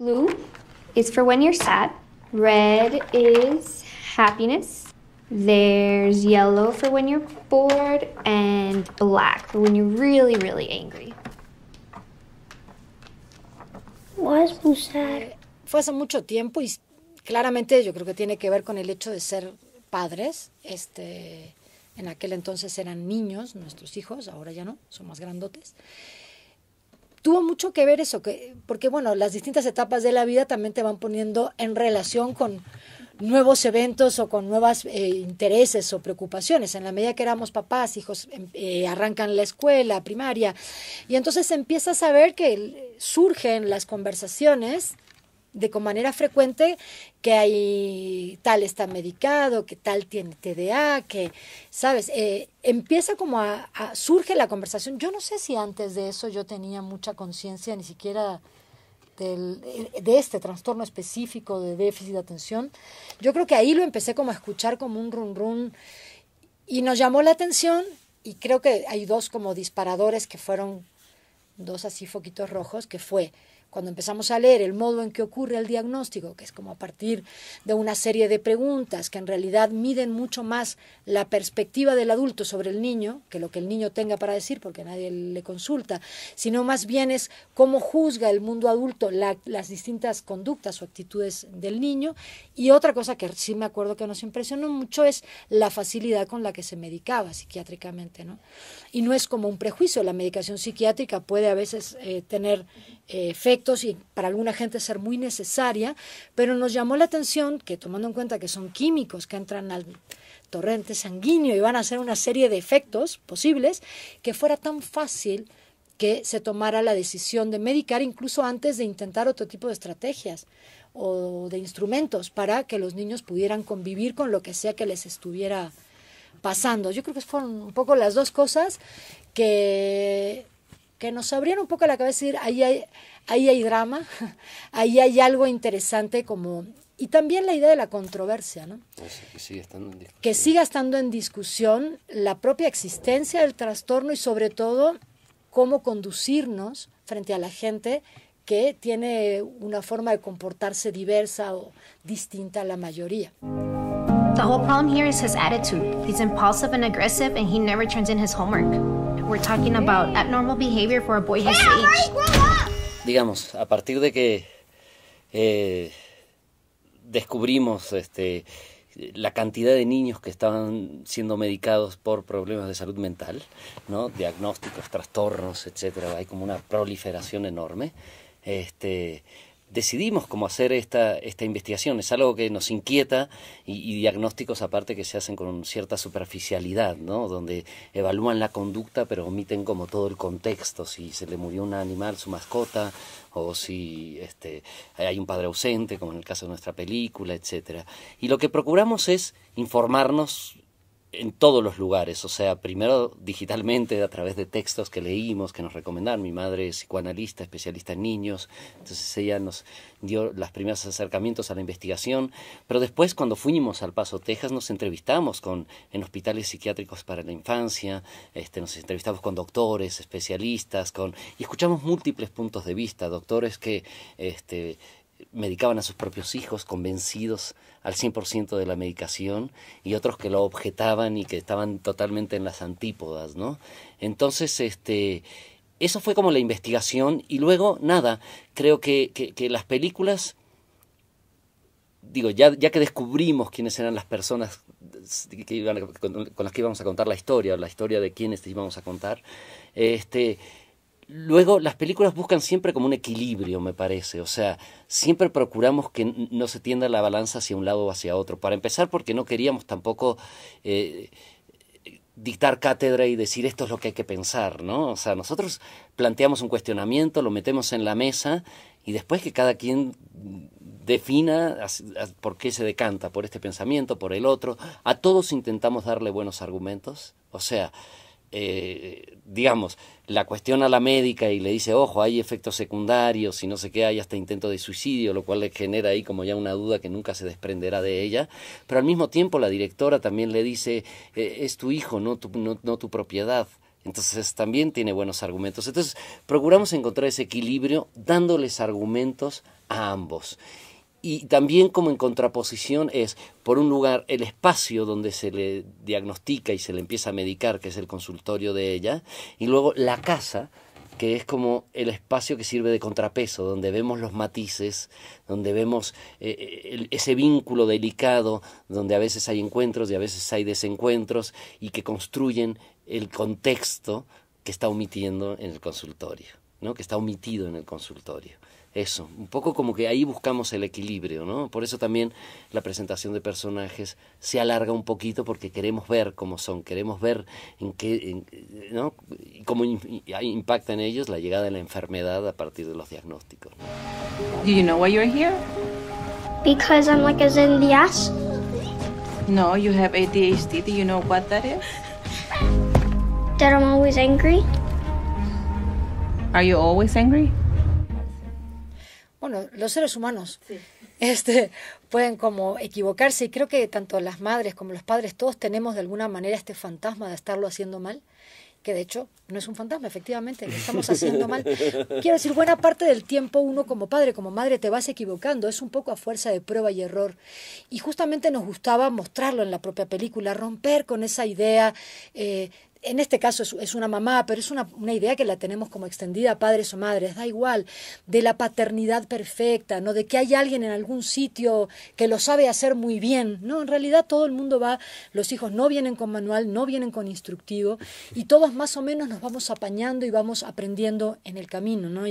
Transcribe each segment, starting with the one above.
Blue is for when you're sad. Red is happiness. There's yellow for when you're bored and black for when you're really, really angry. Why is blue sad? Eh, fue hace mucho tiempo y claramente yo creo que tiene que ver con el hecho de ser padres. Este, en aquel entonces eran niños nuestros hijos, ahora ya no, son más grandotes tuvo mucho que ver eso, que, porque bueno, las distintas etapas de la vida también te van poniendo en relación con nuevos eventos o con nuevos eh, intereses o preocupaciones. En la medida que éramos papás, hijos em, eh, arrancan la escuela, primaria, y entonces empiezas a ver que eh, surgen las conversaciones de con manera frecuente que hay tal está medicado, que tal tiene TDA, que, ¿sabes? Eh, empieza como a, surge la conversación. Yo no sé si antes de eso yo tenía mucha conciencia, ni siquiera del, eh, de este trastorno específico de déficit de atención. Yo creo que ahí lo empecé como a escuchar como un run run y nos llamó la atención y creo que hay dos como disparadores que fueron dos así foquitos rojos, que fue cuando empezamos a leer el modo en que ocurre el diagnóstico, que es como a partir de una serie de preguntas que en realidad miden mucho más la perspectiva del adulto sobre el niño, que lo que el niño tenga para decir, porque nadie le consulta, sino más bien es cómo juzga el mundo adulto las distintas conductas o actitudes del niño. Y otra cosa que sí me acuerdo que nos impresionó mucho es la facilidad con la que se medicaba psiquiátricamente. ¿no? Y no es como un prejuicio, la medicación psiquiátrica puede a veces eh, tener eh, efectos y para alguna gente ser muy necesaria, pero nos llamó la atención que tomando en cuenta que son químicos que entran al torrente sanguíneo y van a hacer una serie de efectos posibles, que fuera tan fácil que se tomara la decisión de medicar incluso antes de intentar otro tipo de estrategias o de instrumentos para que los niños pudieran convivir con lo que sea que les estuviera pasando. Yo creo que fueron un poco las dos cosas que que nos abrieron un poco la cabeza y decir, ahí hay, ahí hay drama, ahí hay algo interesante como... Y también la idea de la controversia, ¿no? Ah, que, siga estando en discusión la propia existencia del trastorno y sobre todo cómo conducirnos frente a la gente que tiene una forma de comportarse diversa o distinta a la mayoría. We're talking about abnormal behavior for a boy his age. Digamos, a partir de que eh, descubrimos este, la cantidad de niños que estaban siendo medicados por problemas de salud mental, ¿no? diagnósticos, trastornos, etcétera, hay como una proliferación enorme. Este, decidimos cómo hacer esta, esta investigación. Es algo que nos inquieta y, diagnósticos aparte que se hacen con cierta superficialidad, ¿no? donde evalúan la conducta pero omiten como todo el contexto, si se le murió un animal, su mascota, o si este, hay un padre ausente, como en el caso de nuestra película, etc. Y lo que procuramos es informarnos en todos los lugares, o sea, primero digitalmente a través de textos que leímos, que nos recomendaron, mi madre es psicoanalista, especialista en niños, entonces ella nos dio los primeros acercamientos a la investigación, pero después cuando fuimos al Paso, Texas, nos entrevistamos con, en hospitales psiquiátricos para la infancia, este, nos entrevistamos con doctores, especialistas, con, y escuchamos múltiples puntos de vista, doctores que este, medicaban a sus propios hijos convencidos al 100% de la medicación y otros que lo objetaban y que estaban totalmente en las antípodas, ¿no? Entonces, este, eso fue como la investigación y luego, nada, creo que, que, las películas, digo, ya, ya, que descubrimos quiénes eran las personas con, las que íbamos a contar la historia, o la historia de quiénes íbamos a contar, este, Luego, las películas buscan siempre como un equilibrio, me parece. O sea, siempre procuramos que no se tienda la balanza hacia un lado o hacia otro. Para empezar, porque no queríamos tampoco eh, dictar cátedra y decir esto es lo que hay que pensar, ¿no? O sea, nosotros planteamos un cuestionamiento, lo metemos en la mesa y después que cada quien defina por qué se decanta, por este pensamiento, por el otro. A todos intentamos darle buenos argumentos. O sea, eh, digamos, la cuestiona a la médica y le dice, ojo, hay efectos secundarios y no sé qué, hay hasta intento de suicidio, lo cual le genera ahí como ya una duda que nunca se desprenderá de ella. Pero al mismo tiempo la directora también le dice, eh, es tu hijo, no no tu propiedad. Entonces también tiene buenos argumentos. Entonces procuramos encontrar ese equilibrio dándoles argumentos a ambos y también como en contraposición es, por un lugar, el espacio donde se le diagnostica y se le empieza a medicar, que es el consultorio de ella, y luego la casa, que es como el espacio que sirve de contrapeso, donde vemos los matices, donde vemos eh, eh, ese vínculo delicado, donde a veces hay encuentros y a veces hay desencuentros, y que construyen el contexto que está omitiendo en el consultorio que está omitido en el consultorio. Eso, un poco como que ahí buscamos el equilibrio, ¿no? Por eso también la presentación de personajes se alarga un poquito porque queremos ver cómo son, queremos ver en qué, ¿no? cómo impacta en ellos la llegada de la enfermedad a partir de los diagnósticos. Do you know why you're here? Because I'm like a No, you have ADHD. Do you know what that is? That I'm always angry. Are you always angry? Bueno, los seres humanos este, pueden como equivocarse y creo que tanto las madres como los padres, todos tenemos de alguna manera este fantasma de estarlo haciendo mal que de hecho no es un fantasma, efectivamente, estamos haciendo mal. Quiero decir, buena parte del tiempo uno como padre, como madre, te vas equivocando, es un poco a fuerza de prueba y error. Y justamente nos gustaba mostrarlo en la propia película, romper con esa idea eh, en este caso es, una mamá, pero es una, idea que la tenemos como extendida a padres o madres, da igual, de la paternidad perfecta, ¿no? De que hay alguien en algún sitio que lo sabe hacer muy bien, ¿no? En realidad todo el mundo va, los hijos no vienen con manual, no vienen con instructivo y todos más o menos nos vamos apañando y vamos aprendiendo en el camino, ¿no?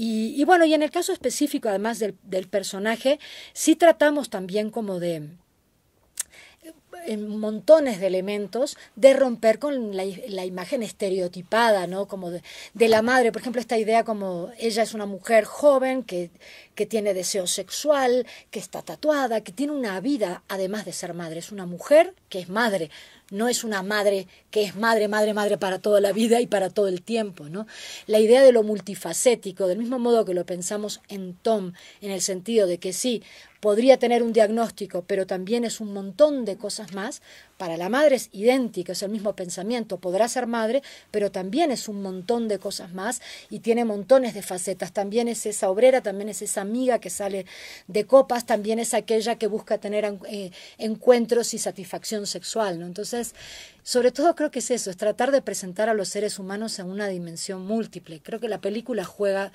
Y, bueno, y en el caso específico, además del personaje, sí tratamos también como de montones de elementos de romper con la, la imagen estereotipada, ¿no? Como de, de, la madre, por ejemplo, esta idea como ella es una mujer joven que, que tiene deseo sexual, que está tatuada, que tiene una vida además de ser madre, es una mujer que es madre, no es una madre que es madre, madre, madre para toda la vida y para todo el tiempo, ¿no? La idea de lo multifacético, del mismo modo que lo pensamos en Tom, en el sentido de que sí, podría tener un diagnóstico, pero también es un montón de cosas más. Para la madre es idéntico, es el mismo pensamiento, podrá ser madre, pero también es un montón de cosas más y tiene montones de facetas. También es esa obrera, también es esa amiga que sale de copas, también es aquella que busca tener eh, encuentros y satisfacción sexual. ¿no? Entonces, sobre todo creo que es eso, es tratar de presentar a los seres humanos en una dimensión múltiple. Creo que la película juega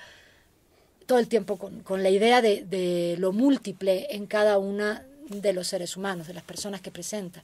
todo el tiempo con, con la idea de, de, lo múltiple en cada una de los seres humanos, de las personas que presenta.